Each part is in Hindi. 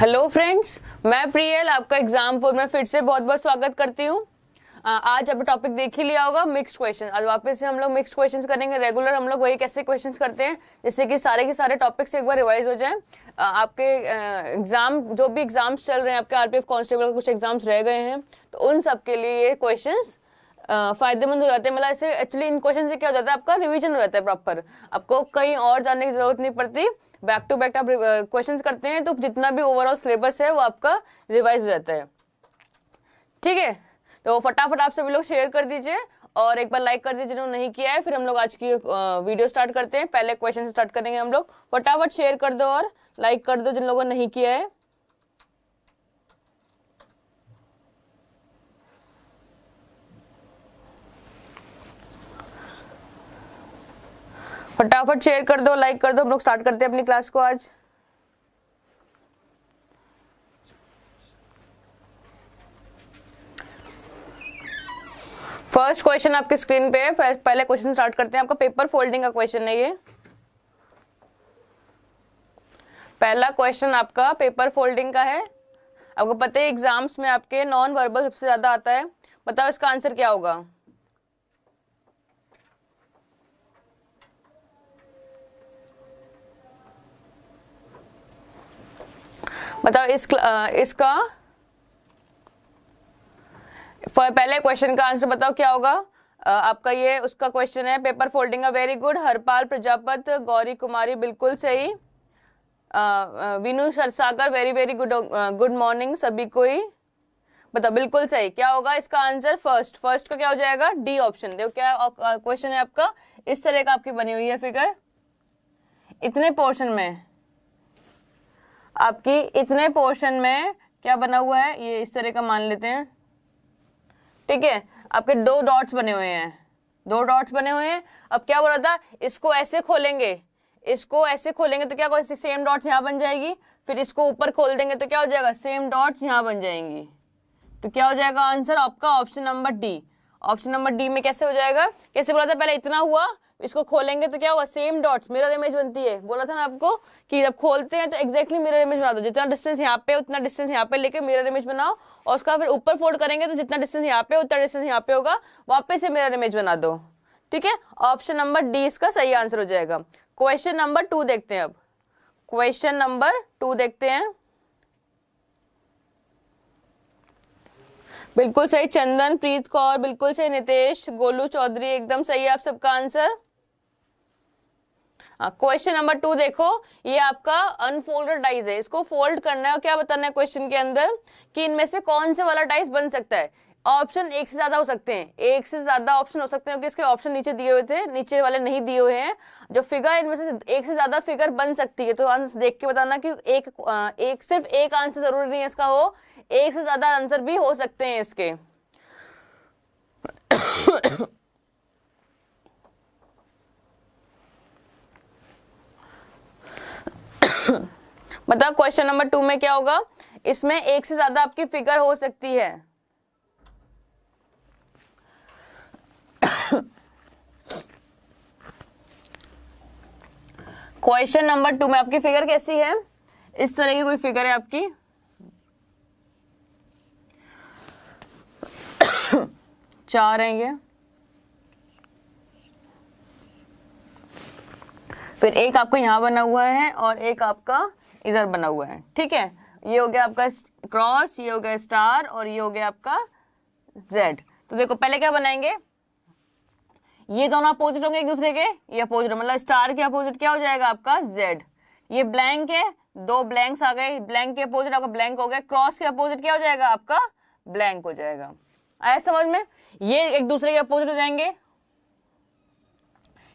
हेलो फ्रेंड्स मैं प्रियल आपका एग्जामपुर में फिर से बहुत बहुत स्वागत करती हूँ आज अब टॉपिक देख ही लिया होगा मिक्स्ड क्वेश्चन आज वापस से हम लोग मिक्स्ड क्वेश्चंस करेंगे रेगुलर हम लोग वही कैसे क्वेश्चंस करते हैं जिससे कि सारे के सारे टॉपिक्स एक बार रिवाइज हो जाएं आपके एग्जाम जो भी एग्जाम्स चल रहे हैं आपके आरपीएफ कांस्टेबल कुछ एग्जाम्स रह गए हैं तो उन सब के लिए ये क्वेश्चन फ़ायदेमंद हो जाते हैं मतलब इससे एक्चुअली इन क्वेश्चन से क्या हो जाता है आपका रिविजन हो जाता है प्रॉपर आपको कहीं और जाने की ज़रूरत नहीं पड़ती बैक टू बैक आप क्वेश्चन करते हैं तो जितना भी ओवरऑल सिलेबस है वो आपका रिवाइज हो जाता है ठीक है तो फटाफट आप सभी लोग शेयर कर दीजिए और एक बार लाइक कर दीजिए जिन्होंने नहीं किया है फिर हम लोग आज की वीडियो स्टार्ट करते हैं पहले क्वेश्चन स्टार्ट करेंगे हम लोग फटाफट शेयर कर दो और लाइक कर दो जिन लोगों ने नहीं किया है फटाफट शेयर कर दो लाइक कर दो हम लोग स्टार्ट करते हैं अपनी क्लास को आज फर्स्ट क्वेश्चन आपकी स्क्रीन पे है पहले क्वेश्चन स्टार्ट करते हैं आपका पेपर फोल्डिंग का क्वेश्चन है ये पहला क्वेश्चन आपका पेपर फोल्डिंग का है आपको पता है एग्जाम्स में आपके नॉन वर्बल सबसे ज़्यादा आता है बताओ इसका आंसर क्या होगा मतलब इस इसका पहले क्वेश्चन का आंसर बताओ क्या होगा आपका ये उसका क्वेश्चन है पेपर फोल्डिंग है वेरी गुड हरपाल प्रजापत गौरी कुमारी बिल्कुल सही Vinu Sarsagar very very good good morning सभी को ही बताओ बिल्कुल सही क्या होगा इसका आंसर फर्स्ट फर्स्ट का क्या हो जाएगा डी ऑप्शन देखो क्या क्वेश्चन है आपका इस तरह का आपकी बनी हुई है फिगर इतने पोर्शन में आपकी इतने पोर्शन में क्या बना हुआ है ये इस तरह का मान लेते हैं ठीक है आपके दो डॉट्स बने हुए हैं दो डॉट्स बने हुए हैं अब क्या बोला था इसको ऐसे खोलेंगे इसको ऐसे खोलेंगे तो क्या सेम डॉट्स यहाँ बन जाएगी फिर इसको ऊपर खोल देंगे तो क्या हो जाएगा सेम डॉट्स यहाँ बन जाएंगी तो क्या हो जाएगा आंसर आपका option number D option number D में कैसे हो जाएगा कैसे बोला था पहले इतना हुआ इसको खोलेंगे तो क्या होगा सेम डॉट्स मिरर इमेज बनती है बोला था ना आपको कि जब खोलते हैं तो एक्जैक्टली मिरर इमेज बना दो जितना डिस्टेंस यहाँ पे उतना डिस्टेंस यहाँ पे लेके मिरर इमेज बनाओ और उसका फिर ऊपर फोल्ड करेंगे तो जितना डिस्टेंस यहाँ पे उतना डिस्टेंस यहाँ पे होगा वापस से मिरर इमेज बना दो ठीक है ऑप्शन नंबर डी इसका सही आंसर हो जाएगा क्वेश्चन नंबर टू देखते हैं अब क्वेश्चन नंबर टू देखते हैं बिल्कुल सही चंदन प्रीत कौर बिल्कुल सही नितेश गोलू चौधरी एकदम सही आप सबका आंसर क्वेश्चन नंबर टू देखो ये आपका अनफोल्डेड डाइस है इसको फोल्ड करना है और क्या बताना है क्वेश्चन के अंदर कि इनमें से कौन से वाला डाइस बन सकता है ऑप्शन एक से ज्यादा हो सकते हैं एक से ज्यादा ऑप्शन हो सकते हैं क्योंकि इसके ऑप्शन नीचे दिए हुए थे नीचे वाले नहीं दिए हुए हैं जो फिगर इनमें से एक से ज्यादा फिगर बन सकती है तो आंसर देख के बताना कि एक एक सिर्फ एक आंसर जरूरी नहीं है इसका हो एक से ज्यादा आंसर भी हो सकते हैं इसके बताओ क्वेश्चन नंबर टू में क्या होगा इसमें एक से ज्यादा आपकी फिगर हो सकती है क्वेश्चन नंबर टू में आपकी फिगर कैसी है इस तरह की कोई फिगर है आपकी चार हैं ये फिर एक आपका यहाँ बना हुआ है और एक आपका इधर बना हुआ है ठीक है ये हो गया आपका क्रॉस ये हो गया स्टार और ये हो गया आपका जेड तो देखो पहले क्या बनाएंगे ये दोनों अपोजिट होंगे एक दूसरे के ये अपोजिट मतलब स्टार के अपोजिट क्या हो जाएगा आपका जेड ये ब्लैंक है दो ब्लैंक्स आ गए ब्लैंक के अपोजिट आपका ब्लैंक हो गया क्रॉस के अपोजिट क्या हो जाएगा आपका ब्लैंक हो जाएगा आया समझ में ये एक दूसरे के अपोजिट हो जाएंगे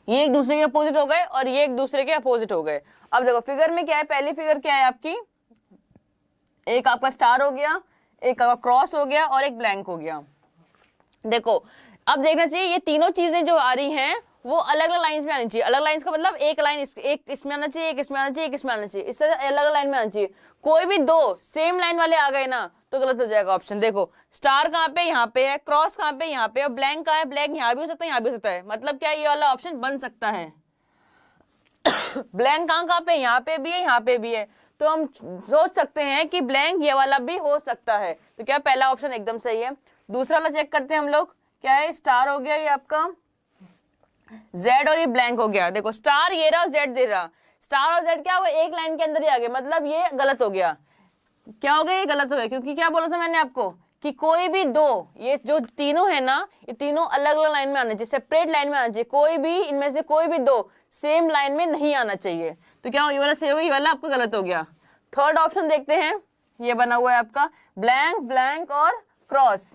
ये एक दूसरे के अपोजिट हो गए और ये एक दूसरे के अपोजिट हो गए अब देखो फिगर में क्या है पहली फिगर क्या है आपकी एक आपका स्टार हो गया एक आपका क्रॉस हो गया और एक ब्लैंक हो गया देखो अब देखना चाहिए ये तीनों चीजें जो आ रही हैं वो अलग अलग लाइन्स में आनी चाहिए अलग लाइन्स का मतलब एक लाइन एक इसमें आना चाहिए एक इसमें आना चाहिए एक इसमें आना चाहिए इस तरह अलग अलग लाइन में आना चाहिए कोई भी दो सेम लाइन वाले आ गए ना तो गलत हो जाएगा ऑप्शन देखो स्टार कहाँ पे यहाँ पे है क्रॉस कहाँ पे यहाँ पे और ब्लैंक कहाँ है ब्लैंक यहाँ भी हो सकता है यहाँ भी हो सकता है मतलब क्या ये वाला ऑप्शन बन सकता है ब्लैंक कहाँ कहाँ पे यहाँ पे भी है यहाँ पे भी है तो हम सोच सकते हैं कि ब्लैंक ये वाला भी हो सकता है तो क्या पहला ऑप्शन एकदम सही है दूसरा वाला चेक करते हैं हम लोग क्या है स्टार हो गया ये आपका जेड और ये ब्लैंक हो गया देखो स्टार ये रहा जेड दे रहा स्टार और जेड क्या हुआ एक लाइन के अंदर ही आ गया मतलब ये गलत हो गया क्या हो गया ये गलत हो गया क्योंकि क्या बोला था मैंने आपको कि कोई भी दो ये जो तीनों है ना ये तीनों अलग अलग लाइन में आना चाहिए सेपरेट लाइन में आना चाहिए कोई भी इनमें से कोई भी दो सेम लाइन में नहीं आना चाहिए तो क्या ये वाला सही हो गया ये वाला आपका गलत हो गया थर्ड ऑप्शन देखते हैं ये बना हुआ है आपका ब्लैंक ब्लैंक और क्रॉस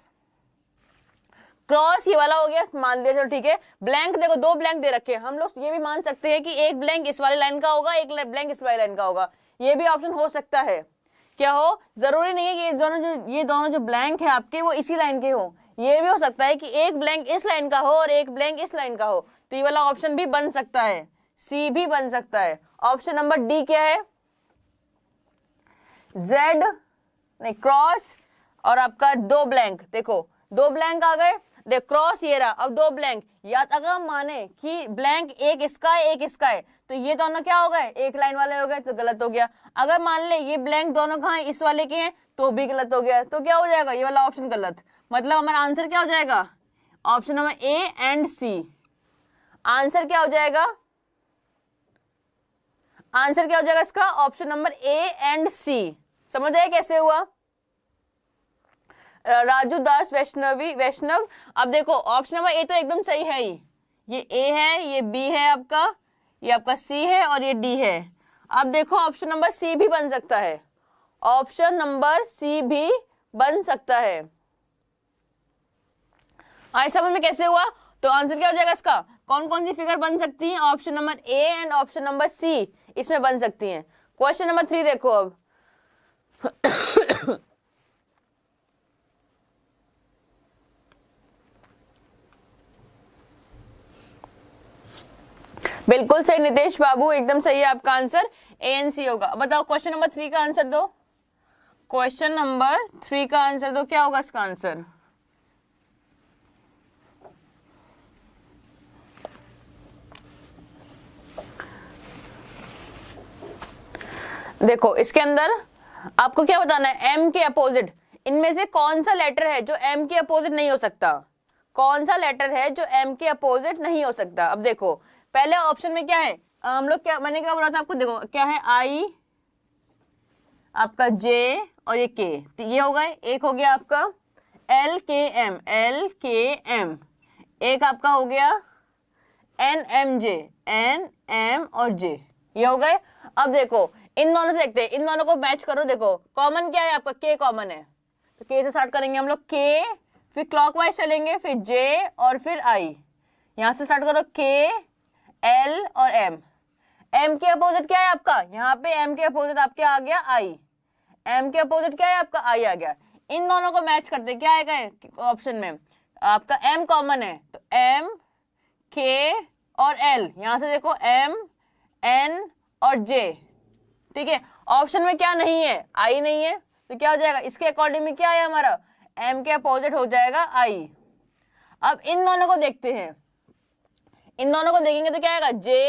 क्रॉस ये वाला हो गया मान लिया चलो ठीक है ब्लैंक देखो दो ब्लैंक दे रखे हम लोग ये भी मान सकते हैं कि एक ब्लैंक इस वाले लाइन का होगा एक ब्लैंक इस वाली लाइन का होगा ये भी ऑप्शन हो सकता है क्या हो जरूरी नहीं है कि ये दोनों जो ये दोनों जो ब्लैंक है आपके वो इसी लाइन के हो ये भी हो सकता है कि एक ब्लैंक इस लाइन का हो और एक ब्लैंक इस लाइन का हो तो ये वाला ऑप्शन भी बन सकता है सी भी बन सकता है ऑप्शन नंबर डी क्या है जेड नहीं क्रॉस और आपका दो ब्लैंक देखो दो ब्लैंक आ गए दे क्रॉस ये रहा अब दो ब्लैंक या अगर हम माने कि ब्लैंक एक इसका है एक इसका है तो ये दोनों क्या हो गए एक लाइन वाले हो गए तो गलत हो गया अगर मान ले ये ब्लैंक दोनों कहा इस वाले के हैं तो भी गलत हो गया तो क्या हो जाएगा ये वाला ऑप्शन गलत मतलब हमारा आंसर क्या हो जाएगा option number A and C answer क्या हो जाएगा आंसर क्या हो जाएगा इसका option number A and C समझ आया कैसे हुआ राजू दास वैष्णवी वैष्णव अब देखो ऑप्शन नंबर ए तो एकदम सही है ही ये ए है ये बी है आपका ये आपका सी है और ये डी है अब देखो ऑप्शन नंबर सी भी बन सकता है ऑप्शन नंबर सी भी बन सकता है ऐसा में कैसे हुआ तो आंसर क्या हो जाएगा इसका कौन कौन सी फिगर बन सकती है option number A and option number C इसमें बन सकती है क्वेश्चन नंबर थ्री देखो अब बिल्कुल सही नितेश बाबू एकदम सही है आपका आंसर ए एन सी होगा बताओ क्वेश्चन नंबर थ्री का आंसर दो क्वेश्चन नंबर थ्री का आंसर दो क्या होगा इसका आंसर देखो इसके अंदर आपको क्या बताना है एम के अपोजिट इनमें से कौन सा लेटर है जो एम के अपोजिट नहीं हो सकता कौन सा लेटर है जो एम के अपोजिट नहीं हो सकता अब देखो पहले ऑप्शन में क्या है हम लोग क्या मैंने क्या बोला था आपको देखो क्या है आई आपका जे और ये के तो ये हो गए एक हो गया आपका एल के एम एल के एम एक आपका हो गया N M J N M और जे ये हो गए अब देखो इन दोनों से देखते हैं इन दोनों को मैच करो देखो कॉमन क्या है आपका के कॉमन है तो के से स्टार्ट करेंगे हम लोग के फिर क्लॉकवाइज चलेंगे फिर जे और फिर आई यहां से स्टार्ट करो के एल और एम एम के अपोजिट क्या है आपका यहाँ पे एम के अपोजिट आपके आ गया आई एम के अपोजिट क्या है आपका आई आ गया इन दोनों को मैच करते क्या आएगा ऑप्शन में आपका एम कॉमन है तो एम के और एल यहाँ से देखो एम एन और जे ठीक है ऑप्शन में क्या नहीं है आई नहीं है तो क्या हो जाएगा इसके अकॉर्डिंग में क्या है हमारा एम के अपोजिट हो जाएगा आई अब इन दोनों को देखते हैं इन दोनों को देखेंगे तो क्या आएगा जे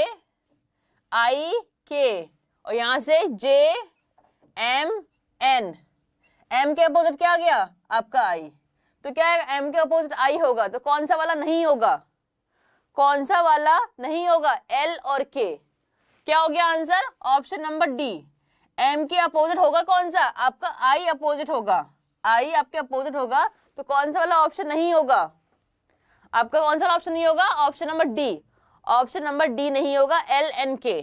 आई के और यहां से जे एम एन एम के अपोजिट क्या आ गया आपका आई तो क्या आएगा एम के अपोजिट आई होगा तो कौन सा वाला नहीं होगा कौन सा वाला नहीं होगा एल और के क्या हो गया answer option number D M के अपोजिट होगा कौन सा आपका आई अपोजिट होगा आई आपके अपोजिट होगा तो कौन सा वाला ऑप्शन नहीं होगा आपका कौन सा ऑप्शन नहीं होगा option number D option number D नहीं होगा एल एन के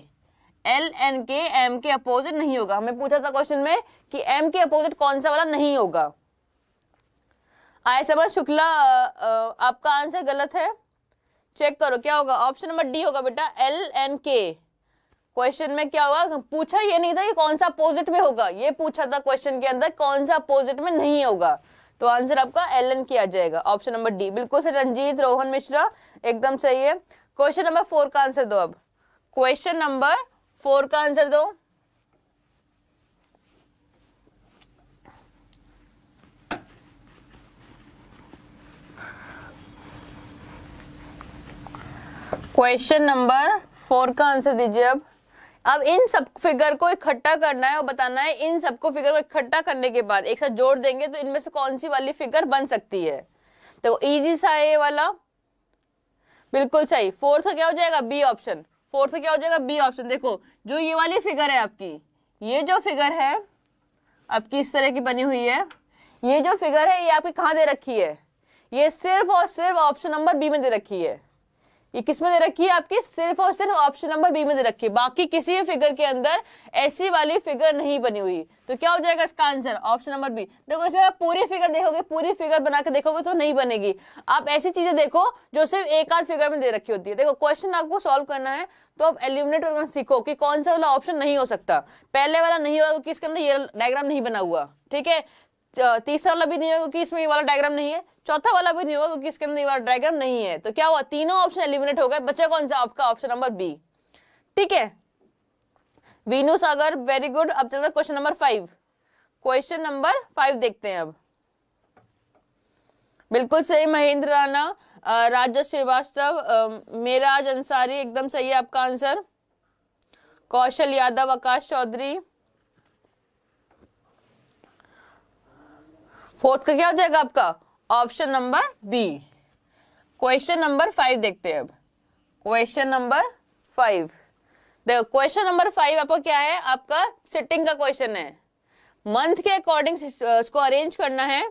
एल एन के एम के अपोजिट नहीं होगा हमें पूछा था क्वेश्चन में कि एम के अपोजिट कौन सा वाला नहीं होगा आय समझ शुक्ला आपका आंसर गलत है चेक करो क्या होगा ऑप्शन नंबर डी होगा बेटा एल एन के क्वेश्चन में क्या होगा पूछा ये नहीं था कि कौन सा अपोजिट में होगा ये पूछा था क्वेश्चन के अंदर कौन सा अपोजिट में नहीं होगा तो आंसर आपका एल एन किया जाएगा ऑप्शन नंबर डी बिल्कुल सर रंजीत रोहन मिश्रा एकदम सही है क्वेश्चन नंबर फोर का आंसर दो अब क्वेश्चन नंबर फोर का आंसर दो क्वेश्चन नंबर फोर का आंसर दीजिए अब अब इन सब फिगर को इकट्ठा करना है और बताना है इन सबको फिगर को इकट्ठा करने के बाद एक साथ जोड़ देंगे तो इनमें से कौन सी वाली फिगर बन सकती है देखो इजी सा है ये वाला बिल्कुल सही फोर्थ क्या हो जाएगा बी ऑप्शन फोर्थ क्या हो जाएगा बी ऑप्शन देखो जो ये वाली फिगर है आपकी ये जो फिगर है आपकी इस तरह की बनी हुई है ये जो फिगर है ये आपकी कहाँ दे रखी है ये सिर्फ और सिर्फ ऑप्शन नंबर बी में दे रखी है ये किस में दे रखी है आपकी सिर्फ और सिर्फ ऑप्शन नंबर बी में दे रखी है बाकी किसी भी फिगर के अंदर ऐसी वाली फिगर नहीं बनी हुई तो क्या हो जाएगा इसका आंसर ऑप्शन नंबर बी देखो इसमें आप पूरी फिगर देखोगे पूरी फिगर बना के देखोगे तो नहीं बनेगी आप ऐसी चीजें देखो जो सिर्फ एक आध फिगर में दे रखी होती है देखो क्वेश्चन आपको सॉल्व करना है तो आप एलिमिनेट करना सीखो कि कौन सा वाला ऑप्शन नहीं हो सकता पहले वाला नहीं होगा क्योंकि इसके अंदर ये डायग्राम नहीं बना हुआ ठीक है तीसरा वाला भी नहीं होगा क्योंकि इसमें ये वाला डायग्राम नहीं है चौथा वाला भी नहीं होगा क्योंकि इसके अंदर ये वाला डायग्राम नहीं है तो क्या हुआ तीनों ऑप्शन एलिमिनेट हो गए बचा कौन सा आपका ऑप्शन नंबर बी ठीक है वीनू सागर वेरी गुड अब चलते question number five question number five देखते हैं अब बिल्कुल सही महेंद्र राणा राजा श्रीवास्तव मेराज अंसारी एकदम सही है आपका आंसर कौशल यादव आकाश चौधरी फोर्थ का क्या हो जाएगा आपका option number B question number five देखते हैं अब क्वेश्चन नंबर फाइव देखो क्वेश्चन नंबर फाइव आपका क्या है आपका सिटिंग का क्वेश्चन है मंथ के अकॉर्डिंग इसको अरेंज करना है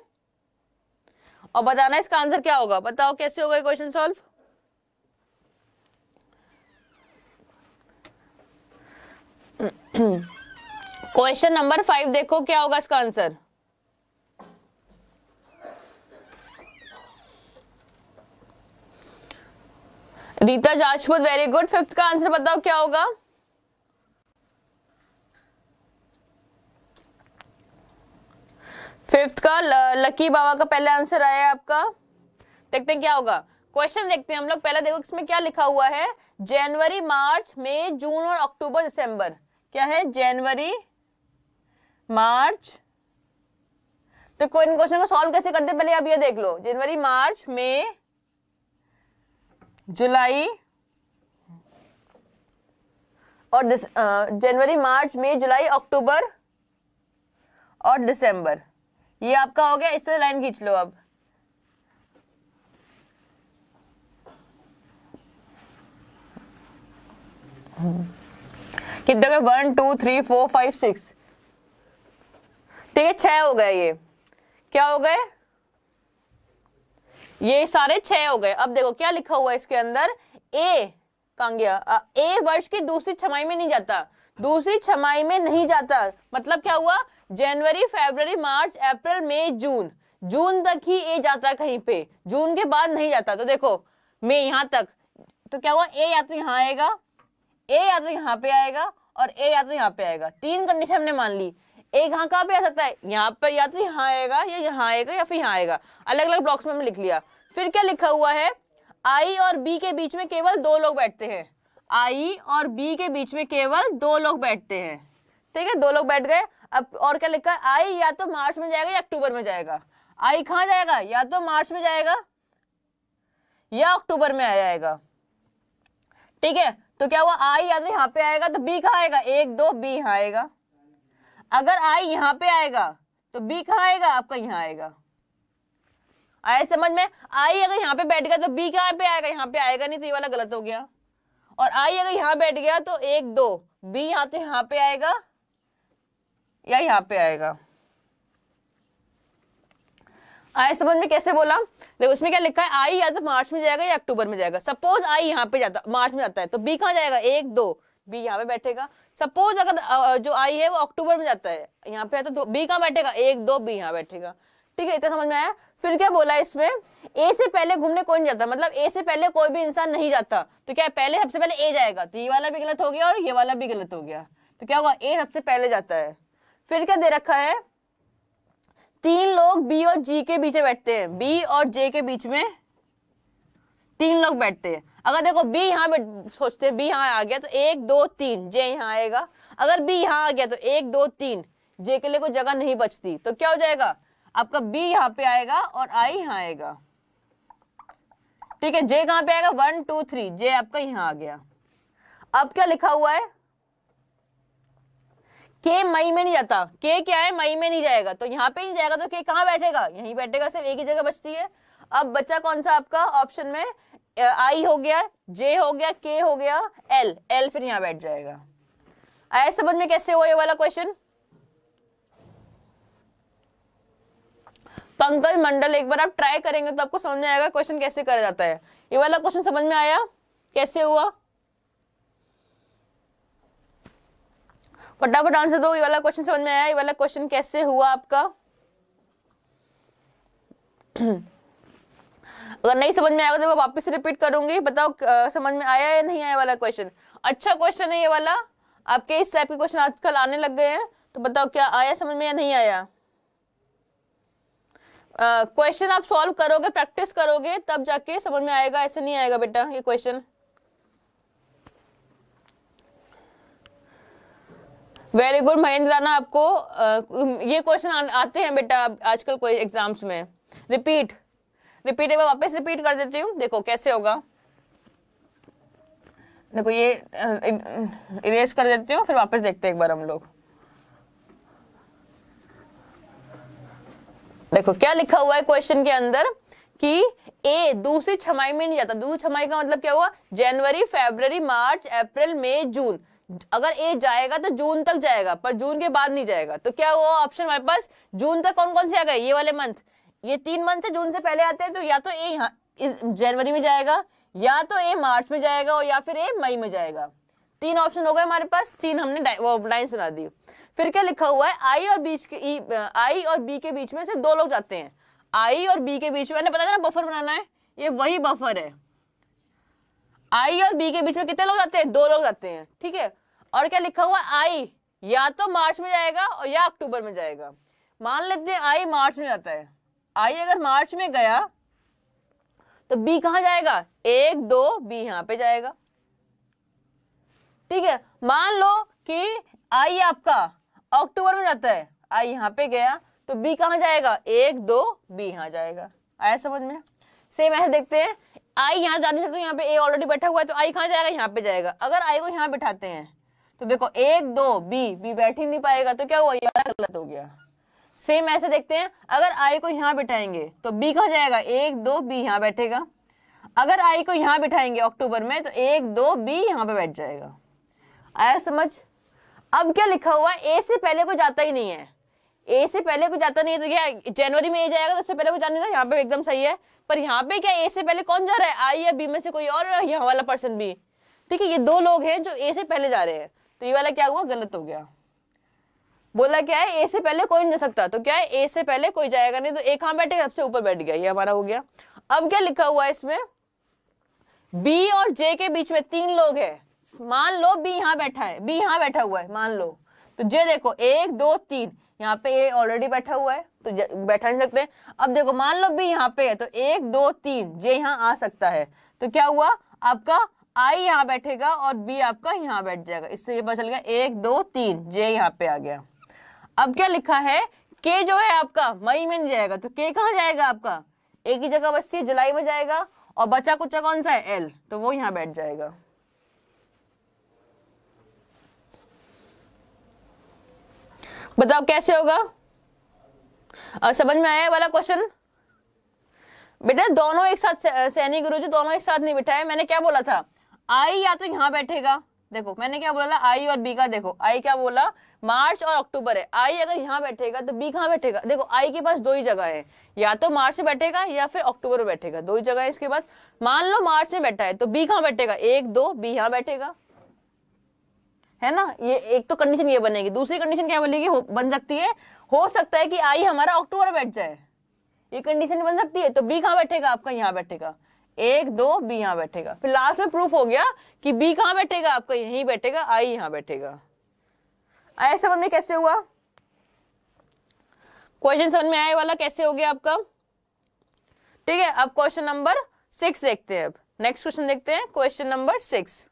और बताना इसका आंसर क्या होगा बताओ कैसे होगा question solve question number five देखो क्या होगा इसका answer Rita Jajpur very good fifth का आंसर बताओ क्या होगा फिफ्थ का लकी बाबा का पहला आंसर आया है आपका देखते हैं क्या होगा क्वेश्चन देखते हैं हम लोग पहला देखो इसमें क्या लिखा हुआ है जनवरी मार्च मई जून और अक्टूबर दिसंबर क्या है जनवरी मार्च तो कोई क्वेश्चन को सॉल्व कैसे करते पहले आप ये देख लो जनवरी मार्च मई जुलाई और जनवरी मार्च मई जुलाई अक्टूबर और दिसंबर ये आपका हो गया इससे लाइन खींच लो अब कितने गए one two three four five six ठीक है छह हो गए ये क्या हो गए ये सारे छह हो गए अब देखो क्या लिखा हुआ इसके अंदर ए कांग्या ए वर्ष की दूसरी छमाई में नहीं जाता दूसरी छमाई में नहीं जाता मतलब क्या हुआ जनवरी फरवरी मार्च अप्रैल मई जून जून तक ही ए जाता कहीं पे जून के बाद नहीं जाता तो देखो मे यहां तक तो क्या हुआ ए या तो यहाँ आएगा ए या तो यहाँ पे आएगा और ए या तो यहाँ पे आएगा तीन कंडीशन हमने मान ली एक हाँ कहाँ पे आ सकता है यहाँ पर या तो यहाँ आएगा या यहाँ आएगा या फिर यहाँ आएगा अलग अलग ब्लॉक्स में हमने लिख लिया फिर क्या लिखा हुआ है आई और बी के बीच में केवल दो लोग बैठते हैं आई और बी के बीच में केवल दो लोग बैठते हैं ठीक है दो लोग बैठ गए अब और क्या लिखा है आई या तो मार्च में जाएगा या अक्टूबर में जाएगा आई कहाँ जाएगा या तो मार्च में जाएगा या अक्टूबर में आ जाएगा ठीक है तो क्या हुआ आई या तो यहाँ पे आएगा तो बी कहाँ आएगा एक दो बी यहाँ आएगा अगर आई यहाँ पे आएगा तो बी कहा आएगा आपका यहां आएगा आया समझ में आई अगर यहां पे बैठ गया तो बी कहां पे आएगा यहां पे आएगा नहीं तो ये वाला गलत हो गया और आई अगर यहां बैठ गया तो एक दो बी यहां तो यहां पे आएगा या यहां पे आएगा आया समझ में कैसे बोला देखो उसमें क्या लिखा है आई या तो मार्च में जाएगा या अक्टूबर में जाएगा सपोज आई यहां पे जाता मार्च में जाता है तो बी कहा जाएगा एक दो बी यहाँ पे बैठेगा सपोज अगर जो आई है वो अक्टूबर में जाता है यहाँ पे आता तो बी कहाँ बैठेगा एक दो बी यहाँ बैठेगा ठीक है इतना समझ में आया फिर क्या बोला इसमें ए से पहले घूमने कोई नहीं जाता मतलब ए से पहले कोई भी इंसान नहीं जाता तो क्या पहले सबसे पहले ए जाएगा तो ये वाला भी गलत हो गया और ये वाला भी गलत हो गया तो क्या होगा ए सबसे पहले जाता है फिर क्या दे रखा है तीन लोग बी और जी के बीच बैठते हैं बी और जे के बीच में तीन लोग बैठते हैं अगर देखो बी यहाँ पे सोचते हैं बी यहाँ आ गया तो एक दो तीन जे यहाँ आएगा अगर बी यहाँ आ गया तो एक दो तीन जे के लिए कोई जगह नहीं बचती तो क्या हो जाएगा आपका बी यहाँ पे आएगा और आई यहाँ आएगा ठीक है जे कहाँ पे आएगा वन टू थ्री जे आपका यहाँ आ गया अब क्या लिखा हुआ है के मई में नहीं जाता के क्या है मई में नहीं जाएगा तो यहाँ पे नहीं जाएगा तो के कहाँ बैठेगा यहीं बैठेगा सिर्फ एक ही जगह बचती है अब बच्चा कौन सा आपका ऑप्शन में आई हो गया जे हो गया के हो गया एल एल फिर यहां बैठ जाएगा आया समझ में कैसे हुआ ये वाला क्वेश्चन पंकज मंडल एक बार आप ट्राई करेंगे तो आपको समझ में आएगा क्वेश्चन कैसे करा जाता है ये वाला क्वेश्चन समझ में आया कैसे हुआ फटाफट आंसर दो ये वाला क्वेश्चन समझ में आया ये वाला क्वेश्चन कैसे हुआ आपका अगर नहीं समझ में आएगा तो वापस रिपीट करूंगी बताओ समझ में आया या नहीं आया वाला क्वेश्चन अच्छा क्वेश्चन है ये वाला आपके इस टाइप के क्वेश्चन आजकल आने लग गए हैं तो बताओ क्या आया समझ में या नहीं आया क्वेश्चन uh, आप सॉल्व करोगे प्रैक्टिस करोगे तब जाके समझ में आएगा ऐसे नहीं आएगा बेटा ये question very good Mahendra Rana आपको uh, ये क्वेश्चन आते हैं बेटा आजकल कोई एग्जाम्स में रिपीट रिपीट एक बार वापस रिपीट कर देती हूँ देखो कैसे होगा देखो ये इरेज कर देती हूँ फिर वापस देखते हैं एक बार हम लोग देखो क्या लिखा हुआ है क्वेश्चन के अंदर कि ए दूसरी छमाई में नहीं जाता दूसरी छमाई का मतलब क्या हुआ जनवरी फरवरी मार्च अप्रैल मई जून अगर ए जाएगा तो जून तक जाएगा पर जून के बाद नहीं जाएगा तो क्या हुआ ऑप्शन हमारे पास जून तक कौन कौन से आ गए ये वाले मंथ ये तीन मंथ से जून से पहले आते हैं तो या तो ए यहाँ जनवरी में जाएगा या तो ए मार्च में जाएगा और या फिर ए मई में जाएगा तीन ऑप्शन हो गए हमारे पास तीन हमने लाइन्स बना दी फिर क्या लिखा हुआ है आई और बीच के आई और बी के बीच में सिर्फ दो लोग जाते हैं आई और बी के बीच में मैंने पता था ना बफर बनाना है ये वही बफर है आई और बी के बीच में कितने लोग जाते हैं दो लोग जाते हैं ठीक है और क्या लिखा हुआ आई या तो मार्च में जाएगा और या अक्टूबर में जाएगा मान लेते हैं आई मार्च में जाता है आई अगर मार्च में गया तो बी कहा जाएगा एक दो बी यहां पे जाएगा ठीक है मान लो कि आई आपका अक्टूबर में जाता है आई यहां पे गया तो बी कहाँ जाएगा एक दो बी यहां जाएगा आया समझ में सेम ऐसे देखते हैं आई यहां जाने से तो यहां पे ए ऑलरेडी बैठा हुआ है तो आई कहा जाएगा यहां पे जाएगा अगर आई को यहां बैठाते हैं तो देखो एक दो बी बी बैठ ही नहीं पाएगा तो क्या हुआ गलत हो गया सेम ऐसे देखते हैं अगर आई को यहाँ बिठाएंगे तो बी कहा जाएगा एक दो बी यहाँ बैठेगा अगर आई को यहाँ बिठाएंगे अक्टूबर में तो एक दो बी यहाँ पे बैठ जाएगा आया समझ अब क्या लिखा हुआ है ए से पहले कोई जाता ही नहीं है ए से पहले कोई जाता नहीं है तो क्या जनवरी में ए जाएगा तो उससे पहले कोई जाने यहाँ पे एकदम सही है पर यहाँ पे क्या ए से पहले कौन जा रहा है आई या बी में से कोई और यहाँ वाला पर्सन भी ठीक है ये दो लोग हैं जो ए से पहले जा रहे हैं तो ये वाला क्या हुआ गलत हो गया बोला क्या है ए से पहले कोई नहीं जा सकता तो क्या है ए से पहले कोई जाएगा नहीं तो ए कहां बैठेगा सबसे ऊपर बैठ गया ये हमारा हो गया अब क्या लिखा हुआ है इसमें बी और जे के बीच में तीन लोग हैं मान लो बी यहाँ बैठा है बी यहाँ बैठा हुआ है मान लो तो जे देखो एक दो तीन यहाँ पे ए ऑलरेडी बैठा हुआ है तो बैठा नहीं सकते अब देखो मान लो बी यहाँ पे है तो एक दो तीन जे यहाँ आ सकता है तो क्या हुआ आपका आई यहाँ बैठेगा और बी आपका यहाँ बैठ जाएगा इससे ये पता चल गया एक दो तीन जे यहाँ पे आ गया अब क्या लिखा है के जो है आपका मई में नहीं जाएगा तो के कहा जाएगा आपका एक ही जगह बचती है जुलाई में जाएगा और बचा कुचा कौन सा है एल तो वो यहाँ बैठ जाएगा बताओ कैसे होगा और समझ में आया वाला क्वेश्चन बेटा दोनों एक साथ सैनी गुरु जी दोनों एक साथ नहीं बैठा है मैंने क्या बोला था आई या तो यहाँ बैठेगा देखो मैंने क्या बोला आई और बी का देखो आई क्या बोला मार्च और अक्टूबर है आई अगर यहाँ बैठेगा तो बी कहाँ बैठेगा देखो आई के पास दो ही जगह है या तो मार्च में बैठेगा या फिर अक्टूबर में बैठेगा दो ही जगह है इसके पास मान लो मार्च में बैठा है तो बी कहाँ बैठेगा एक दो बी यहाँ बैठेगा है ना ये एक तो कंडीशन ये बनेगी दूसरी कंडीशन क्या बनेगी बन सकती है हो सकता है कि आई हमारा अक्टूबर बैठ जाए ये कंडीशन बन सकती है तो बी कहाँ बैठेगा आपका यहाँ बैठेगा एक दो बी यहाँ बैठेगा फिर लास्ट में प्रूफ हो गया कि बी कहाँ बैठेगा आपका यहीं बैठेगा आई यहाँ बैठेगा आया समझ में कैसे हुआ क्वेश्चन समझ में आए वाला कैसे हो गया आपका ठीक है अब क्वेश्चन नंबर सिक्स देखते हैं अब नेक्स्ट क्वेश्चन देखते हैं question number six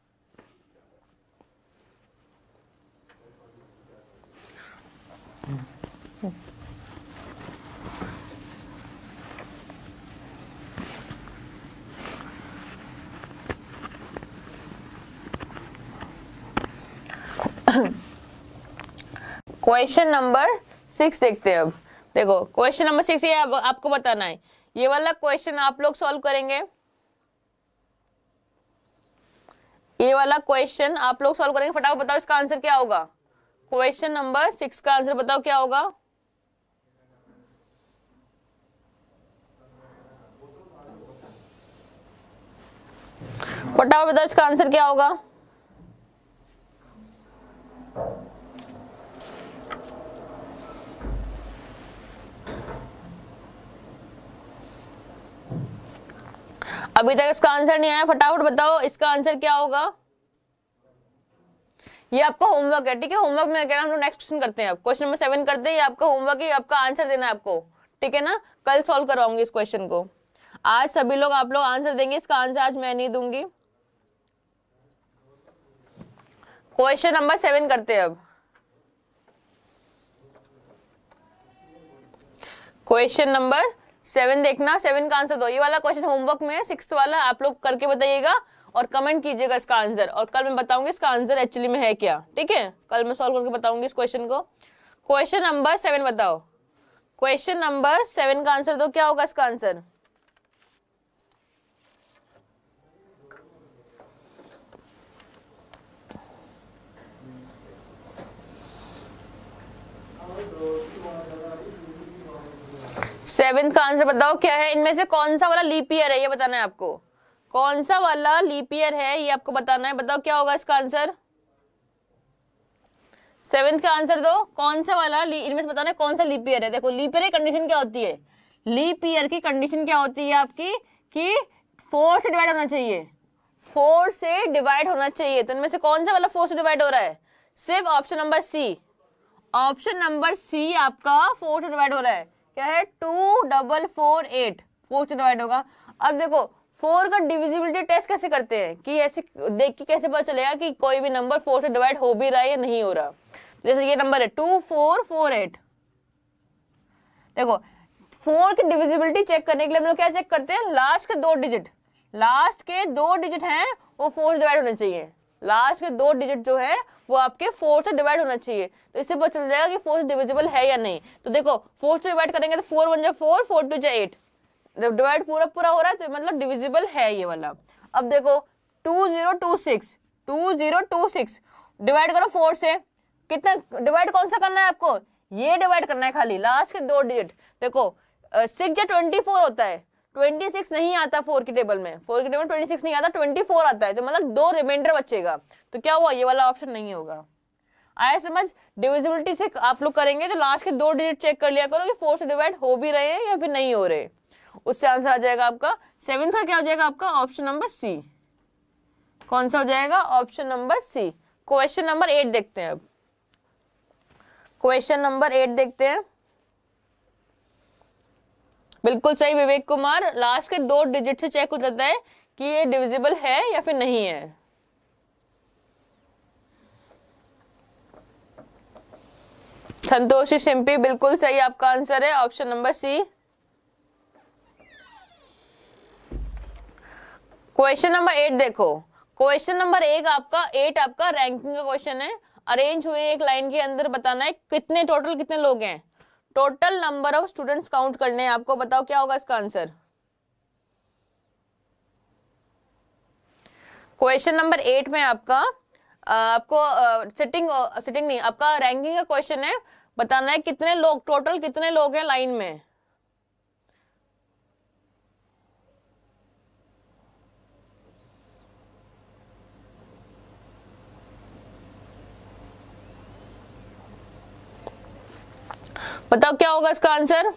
question number six देखते हैं अब देखो क्वेश्चन नंबर सिक्स ये आप, आपको बताना है ये वाला क्वेश्चन आप लोग सॉल्व करेंगे ये वाला क्वेश्चन आप लोग सॉल्व करेंगे फटाफट बताओ इसका आंसर क्या होगा क्वेश्चन नंबर सिक्स का आंसर बताओ क्या होगा फटाफट बताओ इसका आंसर क्या होगा अभी तक इसका आंसर नहीं आया फटाफट बताओ इसका आंसर क्या होगा ये आपका होमवर्क है ठीक है होमवर्क में क्या हम लोग नेक्स्ट क्वेश्चन करते हैं आप क्वेश्चन नंबर सेवन करते हैं ये आपका होमवर्क है आपका आंसर देना है आपको ठीक है ना कल सॉल्व करवाऊंगी इस क्वेश्चन को आज सभी लोग आप लोग आंसर देंगे इसका आंसर आज मैं नहीं दूंगी क्वेश्चन नंबर सेवन करते हैं अब क्वेश्चन नंबर सेवन देखना सेवन का आंसर दो ये वाला क्वेश्चन होमवर्क में है सिक्स वाला आप लोग करके बताइएगा और कमेंट कीजिएगा इसका आंसर और कल मैं बताऊंगी इसका आंसर एक्चुअली में है क्या ठीक है कल मैं सॉल्व करके बताऊंगी इस क्वेश्चन को क्वेश्चन नंबर सेवन बताओ क्वेश्चन नंबर सेवन का आंसर दो क्या होगा इसका आंसर सेवेंथ का आंसर बताओ क्या है इनमें से कौन सा वाला लीप ईयर है ये बताना है आपको कौन सा वाला लीप ईयर है ये आपको बताना है बताओ क्या होगा इसका आंसर सेवेंथ का आंसर दो कौन सा वाला इनमें से बताना है कौन सा लीप ईयर है देखो लीप ईयर की कंडीशन क्या होती है लीप ईयर की कंडीशन क्या होती है आपकी कि फोर से डिवाइड होना चाहिए फोर से डिवाइड होना चाहिए तो इनमें से कौन सा वाला फोर से डिवाइड हो रहा है सिर्फ option number C option number C आपका फोर से डिवाइड हो रहा है क्या है two double four eight four से डिवाइड होगा अब देखो फोर का डिविजिबिलिटी टेस्ट कैसे करते हैं कि ऐसे देख के कैसे पता चलेगा कि कोई भी नंबर फोर से डिवाइड हो भी रहा है या नहीं हो रहा जैसे ये नंबर है टू फोर फोर एट देखो फोर की डिविजिबिलिटी चेक करने के लिए हम लोग क्या चेक करते हैं लास्ट के दो डिजिट लास्ट के दो डिजिट हैं वो फोर से डिवाइड होने चाहिए लास्ट के दो डिजिट जो है वो आपके फोर से डिवाइड होना चाहिए तो इससे पता चल जाएगा कि फोर से डिविजिबल है या नहीं तो देखो फोर से डिवाइड करेंगे तो फोर वन जो फोर फोर टू जो एट जब डिवाइड पूरा पूरा हो रहा है तो मतलब डिविजिबल है ये वाला अब देखो two zero two six two zero two six divide करो फोर से कितना डिवाइड कौन सा करना है आपको ये डिवाइड करना है खाली लास्ट के दो डिजिट देखो सिक्स जो ट्वेंटी फोर होता है ट्वेंटी सिक्स नहीं आता फोर के टेबल में फोर के टेबल ट्वेंटी सिक्स नहीं आता ट्वेंटी फोर आता है तो मतलब दो रिमाइंडर बचेगा तो क्या हुआ ये वाला ऑप्शन नहीं होगा आया समझ डिविजिबिलिटी से आप लोग करेंगे तो लास्ट के दो डिजिट चेक कर लिया करो कि फोर से डिवाइड हो भी रहे हैं या फिर नहीं हो रहे उससे आंसर आ जाएगा आपका सेवन का क्या हो जाएगा आपका ऑप्शन नंबर सी कौन सा हो जाएगा option number C question number eight देखते हैं अब क्वेश्चन नंबर एट देखते हैं बिल्कुल सही विवेक कुमार लास्ट के दो डिजिट से चेक हो जाता है कि ये डिविजिबल है या फिर नहीं है संतोषी सिंपी बिल्कुल सही आपका आंसर है option number C question number eight देखो क्वेश्चन नंबर एक आपका एट आपका रैंकिंग का क्वेश्चन है अरेंज हुए एक लाइन के अंदर बताना है कितने टोटल कितने लोग हैं total number of students count करने हैं आपको बताओ क्या होगा इसका आंसर क्वेश्चन नंबर एट में आपका आपको सिटिंग सिटिंग नहीं आपका रैंकिंग का क्वेश्चन है बताना है कितने लोग टोटल कितने लोग हैं लाइन में बताओ क्या होगा इसका आंसर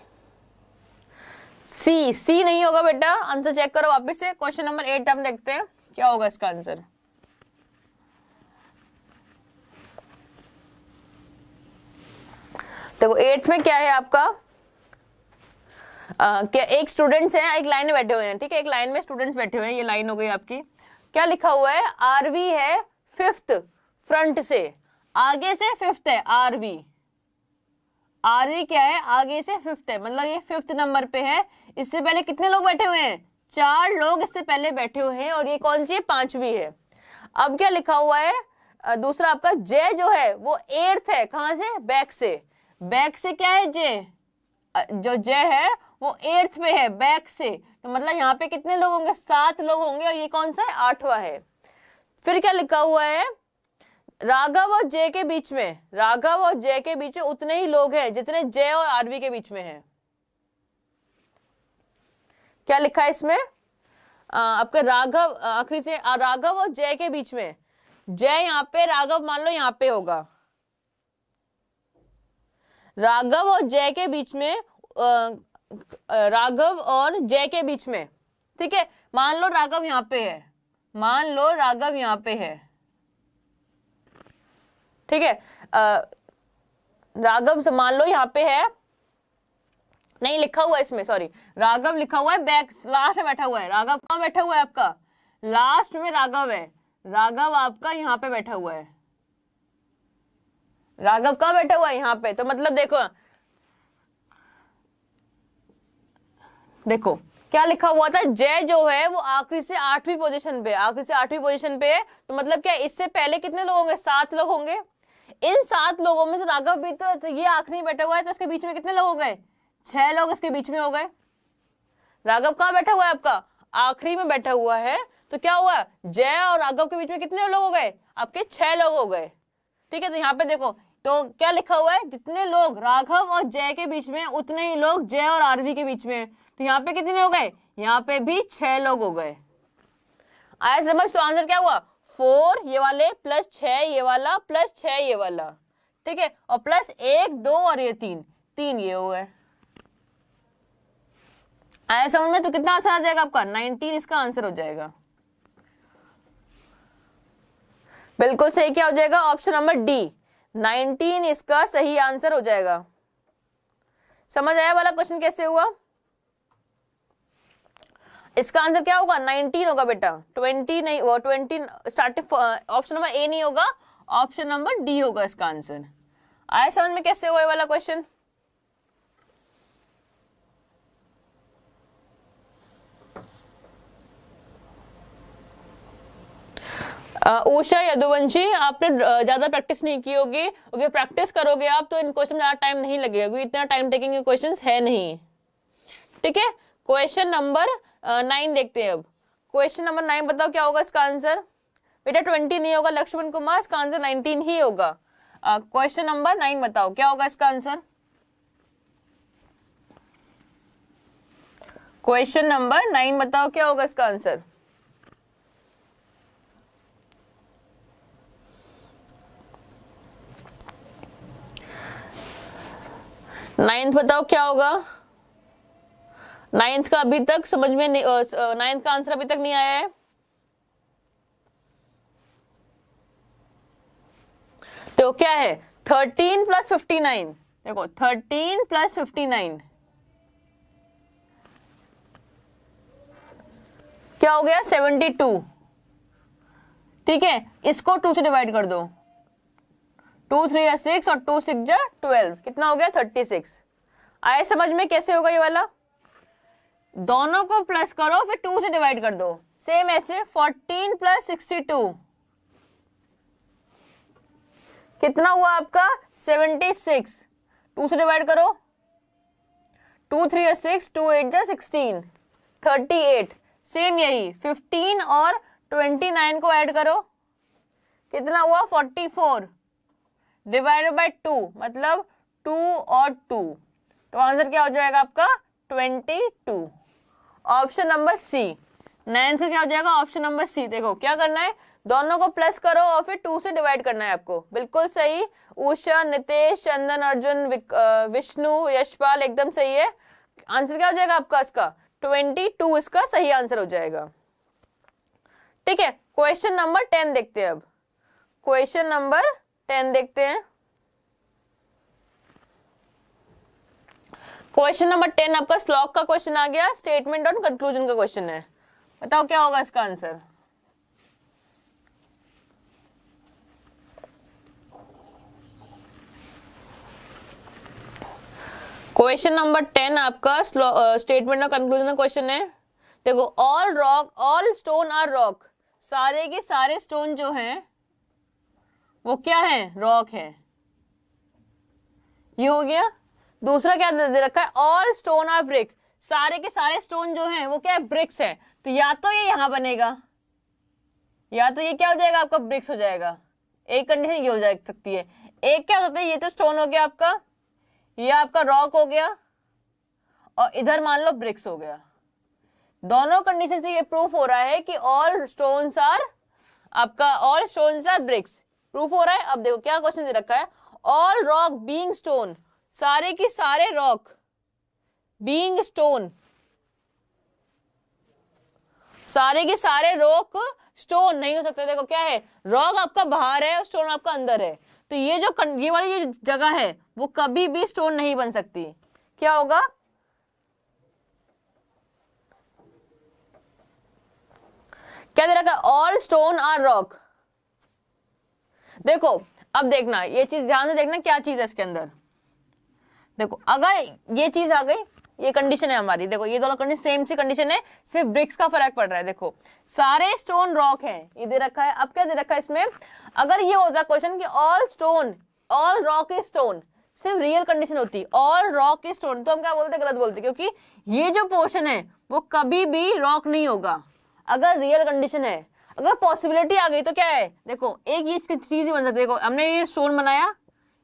सी सी नहीं होगा बेटा आंसर चेक करो वापिस से क्वेश्चन नंबर एट हम देखते हैं क्या होगा इसका आंसर देखो एट्थ में क्या है आपका आ, क्या एक स्टूडेंट्स हैं एक लाइन में बैठे हुए हैं ठीक है एक लाइन में स्टूडेंट्स बैठे हुए हैं ये लाइन हो गई आपकी क्या लिखा हुआ है आरवी है फिफ्थ फ्रंट से आगे से फिफ्थ है आरवी आरवी क्या है आगे से फिफ्थ है मतलब ये फिफ्थ नंबर पे है इससे पहले कितने लोग बैठे हुए हैं चार लोग इससे पहले बैठे हुए हैं और ये कौन सी है पांचवी है अब क्या लिखा हुआ है दूसरा आपका जय जो है वो एर्थ है कहां से बैक से बैक से क्या है जय जो जय है वो एर्थ पे है बैक से तो मतलब यहाँ पे कितने लोग होंगे सात लोग होंगे और ये कौन सा है आठवा है फिर क्या लिखा हुआ है राघव और जय के बीच में राघव और जय के बीच में उतने ही लोग हैं जितने जय और आरवी के बीच में हैं क्या लिखा है इसमें आपका राघव आखिरी से राघव और जय के बीच में जय यहाँ पे राघव मान लो यहाँ पे होगा राघव और जय के बीच में राघव और जय के बीच में ठीक है मान लो राघव यहाँ पे है मान लो राघव यहाँ पे है ठीक है राघव मान लो यहाँ पे है नहीं लिखा हुआ है इसमें सॉरी राघव लिखा हुआ है बैक लास्ट में बैठा हुआ है राघव कहाँ बैठा हुआ है आपका लास्ट में राघव है राघव आपका यहाँ पे बैठा हुआ है राघव कहाँ बैठा हुआ है यहाँ पे तो मतलब देखो देखो क्या लिखा हुआ था जय जो है वो आखिरी से आठवीं पोजीशन पे आखिरी से आठवीं पोजीशन पे है तो मतलब क्या इससे पहले कितने लोग होंगे सात लोग होंगे इन सात लोगों में से राघव भी तो, तो ये आखिरी बैठा हुआ है तो इसके बीच में कितने लोग हो गए छह लोग इसके बीच में हो गए राघव कहाँ बैठा हुआ है आपका आखिरी में बैठा हुआ है तो क्या हुआ जय और राघव के बीच में कितने लोग हो गए आपके छह लोग हो गए ठीक है तो यहाँ पे देखो तो क्या लिखा हुआ है जितने लोग राघव और जय के बीच में उतने ही लोग जय और आरवी के बीच में तो यहाँ पे कितने हो गए यहाँ पे भी छह लोग हो गए आया समझ तो आंसर क्या हुआ फोर ये वाले प्लस छ ये वाला प्लस छ ये वाला ठीक है और प्लस एक दो और ये तीन तीन ये हो गए आया समझ में तो कितना आंसर आ जाएगा आपका नाइनटीन इसका आंसर हो जाएगा बिल्कुल सही क्या हो जाएगा ऑप्शन नंबर डी नाइनटीन इसका सही आंसर हो जाएगा समझ आया वाला क्वेश्चन कैसे हुआ इसका आंसर क्या होगा 19 होगा बेटा 20 uh, नहीं होगा 20 स्टार्टिंग ऑप्शन नंबर ए नहीं होगा ऑप्शन नंबर डी होगा इसका आंसर आया समझ में कैसे हुआ वाला क्वेश्चन ऊषा uh, यदुवंशी आपने uh, ज्यादा प्रैक्टिस नहीं की होगी अगर प्रैक्टिस करोगे आप तो इन क्वेश्चन में ज्यादा टाइम नहीं लगेगा क्योंकि इतना टाइम टेकिंग क्वेश्चन है नहीं ठीक है क्वेश्चन नंबर नाइन देखते हैं अब क्वेश्चन नंबर नाइन बताओ क्या होगा इसका आंसर बेटा ट्वेंटी नहीं होगा लक्ष्मण कुमार इसका आंसर नाइनटीन ही होगा क्वेश्चन नंबर नाइन बताओ क्या होगा इसका आंसर क्वेश्चन नंबर नाइन बताओ क्या होगा इसका आंसर नाइन्थ बताओ क्या होगा नाइन्थ का अभी तक समझ में नाइन्थ का आंसर अभी तक नहीं आया है तो क्या है थर्टीन प्लस फिफ्टी नाइन देखो थर्टीन प्लस फिफ्टी नाइन क्या हो गया सेवेंटी टू ठीक है इसको टू से डिवाइड कर दो टू थ्री या सिक्स और टू सिक्स जो ट्वेल्व कितना हो गया थर्टी सिक्स आए समझ में कैसे होगा ये वाला दोनों को प्लस करो फिर टू से डिवाइड कर दो सेम ऐसे फोर्टीन प्लस सिक्सटी टू कितना हुआ आपका सेवेंटी सिक्स टू से डिवाइड करो टू थ्री या सिक्स टू एट या सिक्सटीन थर्टी एट सेम यही फिफ्टीन और ट्वेंटी नाइन को ऐड करो कितना हुआ forty four divided by two मतलब टू और टू तो आंसर क्या हो जाएगा आपका twenty two option number C ninth का क्या हो जाएगा ऑप्शन नंबर सी देखो क्या करना है दोनों को प्लस करो और फिर टू से डिवाइड करना है आपको बिल्कुल सही उषा नितेश चंदन अर्जुन विष्णु यशपाल एकदम सही है आंसर क्या हो जाएगा आपका इसका ट्वेंटी टू इसका सही आंसर हो जाएगा ठीक है क्वेश्चन नंबर टेन देखते हैं अब क्वेश्चन नंबर टेन देखते हैं क्वेश्चन नंबर टेन आपका स्लॉक का क्वेश्चन आ गया स्टेटमेंट और कंक्लूजन का क्वेश्चन है बताओ क्या होगा इसका आंसर क्वेश्चन नंबर टेन आपका स्टेटमेंट और कंक्लूजन का क्वेश्चन है देखो all rock all stone are rock सारे के सारे स्टोन जो हैं वो क्या है रॉक है ये हो गया दूसरा क्या दे रखा है ऑल स्टोन आर ब्रिक सारे के सारे स्टोन जो हैं वो क्या है ब्रिक्स है तो या तो ये यहाँ बनेगा या तो ये क्या हो जाएगा आपका ब्रिक्स हो जाएगा एक कंडीशन ये हो जा सकती है एक क्या होता है ये तो स्टोन हो गया आपका ये आपका रॉक हो गया और इधर मान लो ब्रिक्स हो गया दोनों कंडीशन से ये प्रूफ हो रहा है कि ऑल स्टोन आर आपका all stone are bricks proof हो रहा है अब देखो क्या क्वेश्चन दे रखा है ऑल रॉक बींग स्टोन सारे के सारे रॉक बींग स्टोन सारे के सारे रॉक स्टोन नहीं हो सकते देखो क्या है रॉक आपका बाहर है और स्टोन आपका अंदर है तो ये जो ये वाली जो जगह है वो कभी भी स्टोन नहीं बन सकती क्या होगा क्या दे रखा ऑल स्टोन आर रॉक देखो अब देखना ये चीज ध्यान से देखना क्या चीज है इसके अंदर देखो अगर ये चीज आ गई ये कंडीशन है हमारी देखो ये दोनों कंडीशन सेम सी कंडीशन है सिर्फ ब्रिक्स का फर्क पड़ रहा है देखो सारे स्टोन रॉक हैं ये दे रखा है अब क्या दे रखा है इसमें अगर ये होता क्वेश्चन कि all stone all rock is stone सिर्फ रियल कंडीशन होती ऑल रॉक इज स्टोन तो हम क्या बोलते गलत बोलते क्योंकि ये जो पोर्शन है वो कभी भी रॉक नहीं होगा अगर रियल कंडीशन है अगर पॉसिबिलिटी आ गई तो क्या है देखो एक ये चीज बन सकती है देखो हमने ये स्टोन बनाया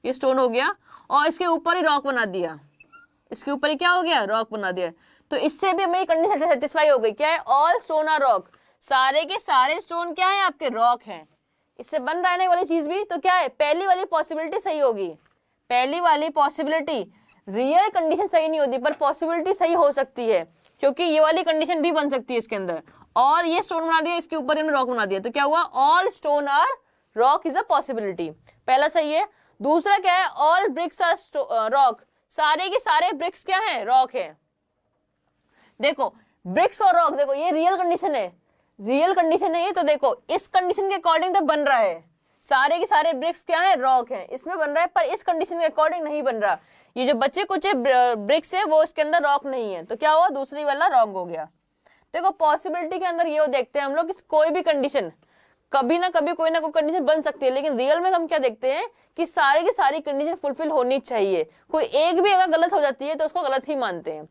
ये स्टोन हो गया और इसके ऊपर ही रॉक बना दिया इसके ऊपर ही क्या हो गया रॉक बना दिया तो इससे भी हमारी कंडीशन सेटिस्फाई हो गई क्या है ऑल स्टोन आर रॉक सारे के सारे स्टोन क्या है आपके रॉक है इससे बन रहने वाली चीज भी तो क्या है पहली वाली पॉसिबिलिटी सही होगी पहली वाली पॉसिबिलिटी रियल कंडीशन सही नहीं होती पर पॉसिबिलिटी सही हो सकती है क्योंकि ये वाली कंडीशन भी बन सकती है इसके अंदर और ये स्टोन बना दिया इसके ऊपर रॉक बना दिया तो क्या हुआ all stone are rock is a possibility पहला सही है दूसरा क्या है ऑल ब्रिक्स आर रॉक सारे के सारे ब्रिक्स क्या है रॉक है देखो ब्रिक्स और रॉक देखो ये रियल कंडीशन है रियल कंडीशन है ये तो देखो इस कंडीशन के अकॉर्डिंग तो बन रहा है सारे के सारे ब्रिक्स क्या है रॉक है इसमें बन रहा है पर इस कंडीशन के अकॉर्डिंग नहीं बन रहा ये जो बच्चे कुछ ब्रिक्स है वो इसके अंदर रॉक नहीं है तो क्या हुआ दूसरी वाला रॉन्ग हो गया देखो पॉसिबिलिटी के अंदर ये देखते हैं हम लोग कोई भी कंडीशन कभी ना कभी कोई ना कोई कंडीशन बन सकती है लेकिन रियल में हम क्या देखते हैं कि सारे की सारी कंडीशन फुलफिल होनी चाहिए कोई एक भी अगर गलत हो जाती है तो उसको गलत ही मानते हैं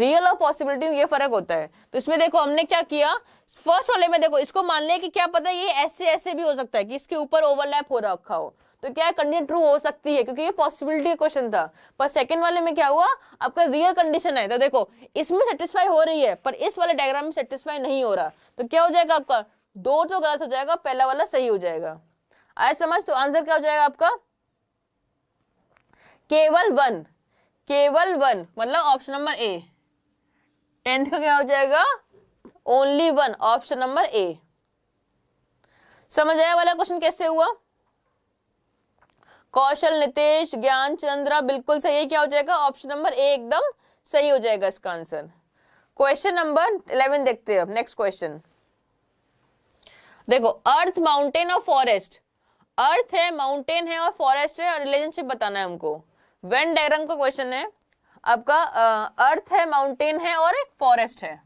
रियल और पॉसिबिलिटी में ये फर्क होता है तो इसमें देखो हमने क्या किया फर्स्ट वाले में देखो इसको मान लिया कि क्या पता है ये ऐसे ऐसे भी हो सकता है कि इसके ऊपर ओवरलैप हो रखा हो तो क्या कंडीशन ट्रू हो सकती है क्योंकि ये पॉसिबिलिटी क्वेश्चन था पर सेकंड वाले में क्या हुआ आपका रियल कंडीशन है तो देखो इसमें सेटिस्फाई हो रही है पर इस वाले डायग्राम में सेटिस्फाई नहीं हो रहा तो क्या हो जाएगा आपका दो तो गलत हो जाएगा पहला वाला सही हो जाएगा आए समझ तो आंसर क्या हो जाएगा आपका केवल वन केवल वन मतलब ऑप्शन नंबर ए टेंथ का क्या हो जाएगा only one option number A समझ आया वाला क्वेश्चन कैसे हुआ कौशल नितेश ज्ञान चंद्रा बिल्कुल सही है क्या हो जाएगा ऑप्शन नंबर ए एकदम सही हो जाएगा इसका आंसर क्वेश्चन नंबर इलेवन देखते हैं अब नेक्स्ट क्वेश्चन देखो अर्थ माउंटेन और फॉरेस्ट अर्थ है माउंटेन है और फॉरेस्ट है और रिलेशनशिप बताना है हमको वेन डायग्राम का क्वेश्चन है आपका अर्थ है माउंटेन है और फॉरेस्ट है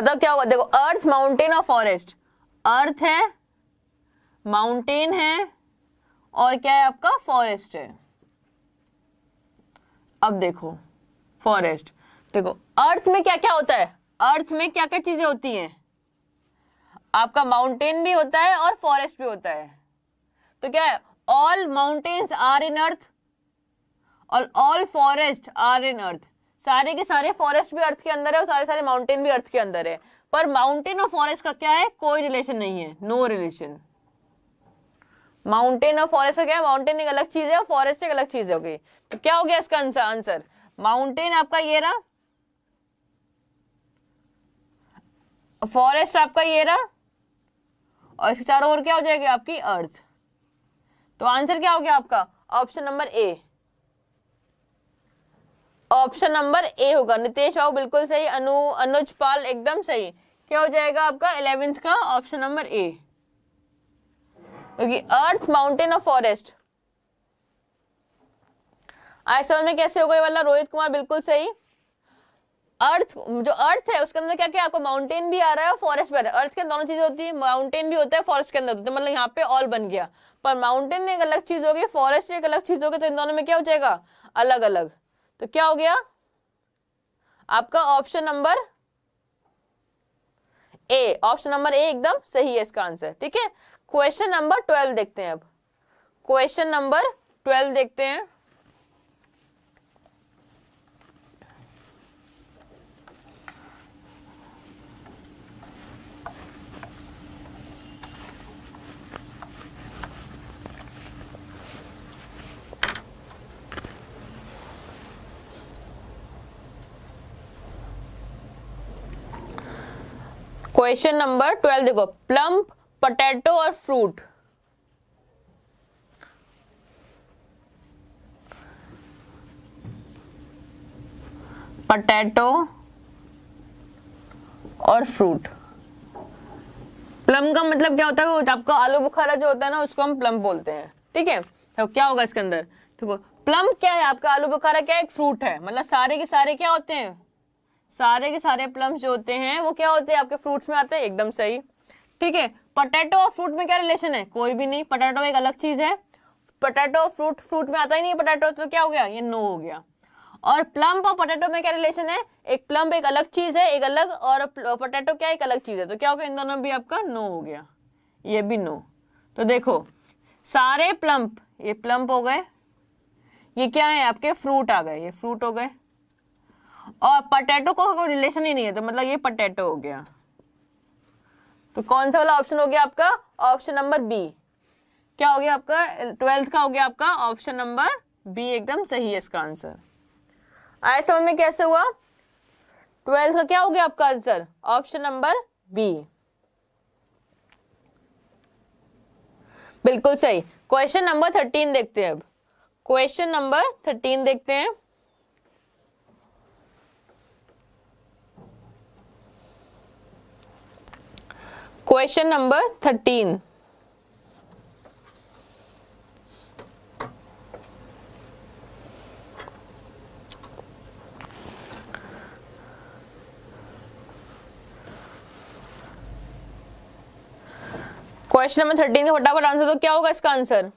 मतलब क्या होगा देखो अर्थ माउंटेन और फॉरेस्ट अर्थ है माउंटेन है और क्या है आपका फॉरेस्ट है अब देखो फॉरेस्ट देखो अर्थ में क्या क्या होता है अर्थ में क्या क्या चीजें होती हैं आपका माउंटेन भी होता है और फॉरेस्ट भी होता है तो क्या है all mountains are in earth और all forest are in earth सारे के सारे फॉरेस्ट भी अर्थ के अंदर है और सारे सारे माउंटेन भी अर्थ के अंदर है पर माउंटेन और फॉरेस्ट का क्या है कोई रिलेशन नहीं है नो रिलेशन माउंटेन और फॉरेस्ट का क्या है माउंटेन एक अलग चीज है और फॉरेस्ट एक अलग चीज है ओके तो क्या हो गया इसका आंसर आंसर माउंटेन आपका ये रहा फॉरेस्ट आपका ये रहा और इसके चारों ओर क्या हो जाएगा आपकी अर्थ तो आंसर क्या हो गया आपका option number A option number A होगा नितेश बाबू बिल्कुल सही अनु अनुज पाल एकदम सही क्या हो जाएगा आपका इलेवेंथ का ऑप्शन नंबर ए क्योंकि अर्थ माउंटेन और फॉरेस्ट आज समझ में कैसे हो गए वाला रोहित कुमार बिल्कुल सही अर्थ जो अर्थ है उसके अंदर क्या क्या आपको माउंटेन भी आ रहा है और फॉरेस्ट भी आ रहा है अर्थ के अंदर दोनों चीजें होती है माउंटेन भी होता है फॉरेस्ट के अंदर होता है तो मतलब यहाँ पे ऑल बन गया पर माउंटेन एक अलग चीज होगी फॉरेस्ट एक अलग चीज होगी तो इन दोनों में क्या हो जाएगा अलग अलग तो क्या हो गया आपका option number A option number A एकदम सही है इसका आंसर ठीक है क्वेश्चन नंबर ट्वेल्व देखते हैं अब क्वेश्चन नंबर ट्वेल्व देखते हैं क्वेश्चन नंबर ट्वेल्व देखो प्लम्प पोटैटो और फ्रूट पटेटो और फ्रूट प्लम का मतलब क्या होता है आपका आलू बुखारा जो होता है ना उसको हम प्लम बोलते हैं ठीक है तो क्या होगा इसके अंदर देखो प्लम क्या है आपका आलू बुखारा क्या है एक फ्रूट है मतलब सारे के सारे क्या होते हैं सारे के सारे प्लम्स जो होते हैं वो क्या होते हैं आपके फ्रूट्स में आते हैं एकदम सही ठीक है पटेटो और फ्रूट में क्या रिलेशन है कोई भी नहीं पटेटो एक अलग चीज है पटेटो फ्रूट फ्रूट में आता ही नहीं पटेटो तो क्या हो गया ये नो हो गया और प्लम्प और पटेटो में क्या रिलेशन है एक प्लम्प एक अलग चीज है एक अलग और पटेटो क्या एक अलग चीज है तो क्या हो गया इन दोनों में भी आपका नो हो गया ये भी नो तो देखो सारे प्लम्प ये प्लम्प हो गए ये क्या है आपके फ्रूट आ गए ये फ्रूट हो गए और पटेटो को कोई रिलेशन ही नहीं है तो मतलब ये पटेटो हो गया तो कौन सा वाला ऑप्शन हो गया आपका ऑप्शन नंबर बी क्या हो गया आपका ट्वेल्थ का हो गया आपका ऑप्शन नंबर बी एकदम सही है इसका आंसर आया समझ में कैसे हुआ ट्वेल्थ का क्या हो गया आपका आंसर ऑप्शन नंबर बी बिल्कुल सही क्वेश्चन नंबर थर्टीन देखते हैं अब क्वेश्चन नंबर थर्टीन देखते हैं question number thirteen question number thirteen का फटाफट आंसर तो क्या होगा इसका आंसर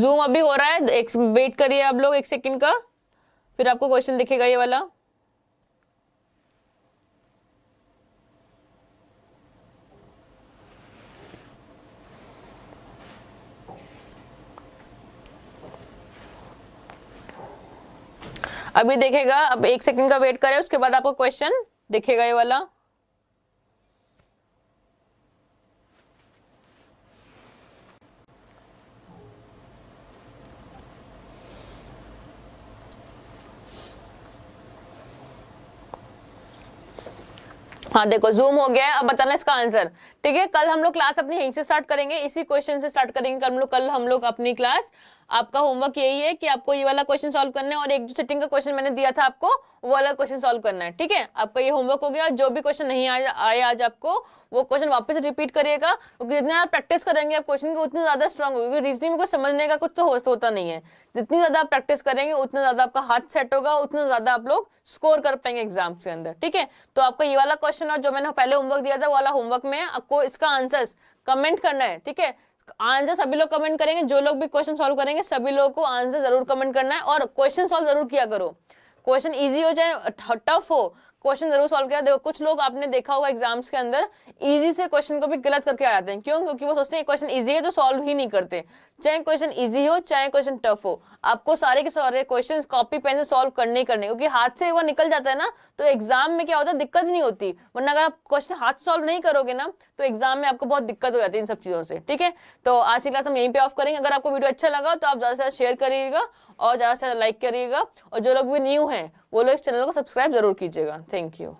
जूम अभी हो रहा है एक वेट करिए आप लोग एक सेकंड का फिर आपको क्वेश्चन दिखेगा ये वाला अभी देखेगा अब एक सेकंड का वेट करें उसके बाद आपको क्वेश्चन दिखेगा ये वाला हाँ देखो जूम हो गया है अब बताना इसका आंसर ठीक है कल हम लोग क्लास अपनी यहीं से स्टार्ट करेंगे इसी क्वेश्चन से स्टार्ट करेंगे कल हम लोग कल हम लोग अपनी क्लास आपका होमवर्क यही है कि आपको ये वाला क्वेश्चन सॉल्व करना है और एक जो सेटिंग का क्वेश्चन मैंने दिया था आपको वो वाला क्वेश्चन सॉल्व करना है ठीक है आपका ये होमवर्क हो गया जो भी क्वेश्चन नहीं आया आज आपको वो क्वेश्चन वापस रिपीट करिएगा क्योंकि जितने आप प्रैक्टिस करेंगे आप क्वेश्चन को उतना ज्यादा स्ट्रॉन्ग होगी रीजनिंग में कुछ समझने का कुछ तो होता नहीं है जितनी ज्यादा आप प्रैक्टिस करेंगे उतना ज्यादा आपका हाथ सेट होगा उतना ज्यादा आप लोग स्कोर कर पाएंगे एग्जाम के अंदर ठीक है तो आपका ये वाला क्वेश्चन और जो मैंने पहले होमवर्क दिया था वाला होमवर्क में आपको इसका आंसर कमेंट करना है ठीक है आंसर सभी लोग कमेंट करेंगे जो लोग भी क्वेश्चन सॉल्व करेंगे सभी लोगों को आंसर जरूर कमेंट करना है और क्वेश्चन सॉल्व जरूर किया करो क्वेश्चन इजी हो जाए टफ हो क्वेश्चन जरूर सॉल्व किया देखो कुछ लोग आपने देखा होगा एग्जाम्स के अंदर इजी से क्वेश्चन को भी गलत करके आ जाते हैं क्यों क्योंकि वो सोचते हैं क्वेश्चन इजी है तो सॉल्व ही नहीं करते चाहे क्वेश्चन इजी हो चाहे क्वेश्चन टफ हो आपको सारे के सारे क्वेश्चन कॉपी पेन से सॉल्व करने ही करने क्योंकि हाथ से वो निकल जाता है ना तो एग्जाम में क्या होता है दिक्कत नहीं होती वरना अगर आप क्वेश्चन हाथ सॉल्व नहीं करोगे ना तो एग्जाम में आपको बहुत दिक्कत हो जाती है इन सब चीज़ों से ठीक है तो आज की क्लास हम यहीं पर ऑफ करेंगे अगर आपको वीडियो अच्छा लगा तो आप ज़्यादा से ज़्यादा शेयर करिएगा और ज़्यादा से ज़्यादा लाइक करिएगा और जो लोग भी न्यू हैं वो लोग इस चैनल को सब्सक्राइब जरूर कीजिएगा थैंक यू